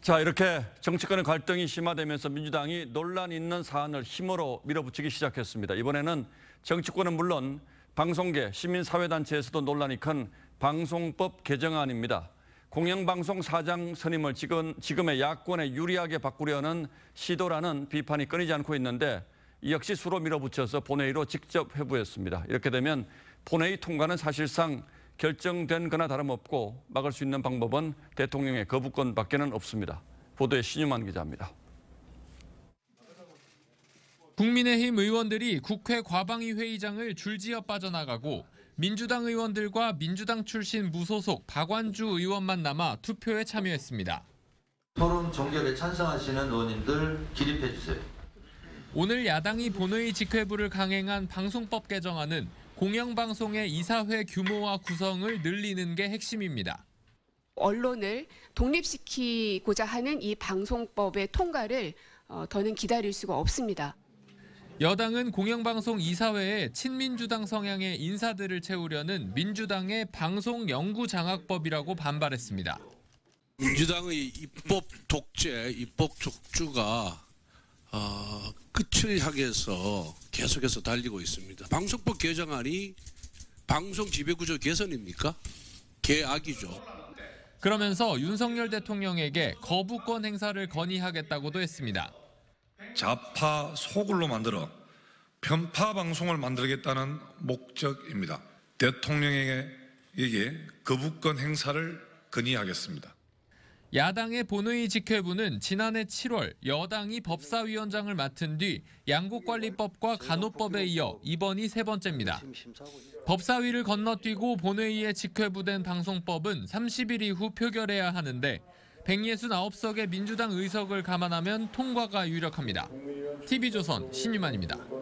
자, 이렇게 정치권의 갈등이 심화되면서 민주당이 논란 있는 사안을 힘으로 밀어붙이기 시작했습니다. 이번에는 정치권은 물론 방송계, 시민사회단체에서도 논란이 큰 방송법 개정안입니다. 공영방송 사장 선임을 지금, 지금의 야권에 유리하게 바꾸려는 시도라는 비판이 끊이지 않고 있는데 역시 수로 밀어붙여서 본회의로 직접 회부했습니다. 이렇게 되면 본회의 통과는 사실상 결정된 거나 다름없고 막을 수 있는 방법은 대통령의 거부권밖에는 없습니다. 보도에 신유만 기자입니다. 국민의힘 의원들이 국회 과방위 회의장을 줄지어 빠져나가고 민주당 의원들과 민주당 출신 무소속 박완주 의원만 남아 투표에 참여했습니다. 토론 종결에 찬성하시는 의원님들 기립해 주세요. 오늘 야당이 본회의 직회부를 강행한 방송법 개정안은 공영방송의 이사회 규모와 구성을 늘리는 게 핵심입니다. 언론을 독립시키고자 하는 이 방송법의 통과를 어, 더는 기다릴 수가 없습니다. 여당은 공영방송 이사회에 친민주당 성향의 인사들을 채우려는 민주당의 방송연구장악법이라고 반발했습니다. 민주당의 입법 독재, 입법 족주가 어, 빛을 향해서 계속해서 달리고 있습니다. 방송법 개정안이 방송 지배구조 개선입니까? 개악이죠. 그러면서 윤석열 대통령에게 거부권 행사를 건의하겠다고도 했습니다. 좌파 소굴로 만들어 편파 방송을 만들겠다는 목적입니다. 대통령에게 거부권 행사를 건의하겠습니다. 야당의 본회의 직회부는 지난해 7월 여당이 법사위원장을 맡은 뒤 양국관리법과 간호법에 이어 이번이 세 번째입니다. 법사위를 건너뛰고 본회의에 직회부된 방송법은 30일 이후 표결해야 하는데 169석의 민주당 의석을 감안하면 통과가 유력합니다. TV조선 신유만입니다.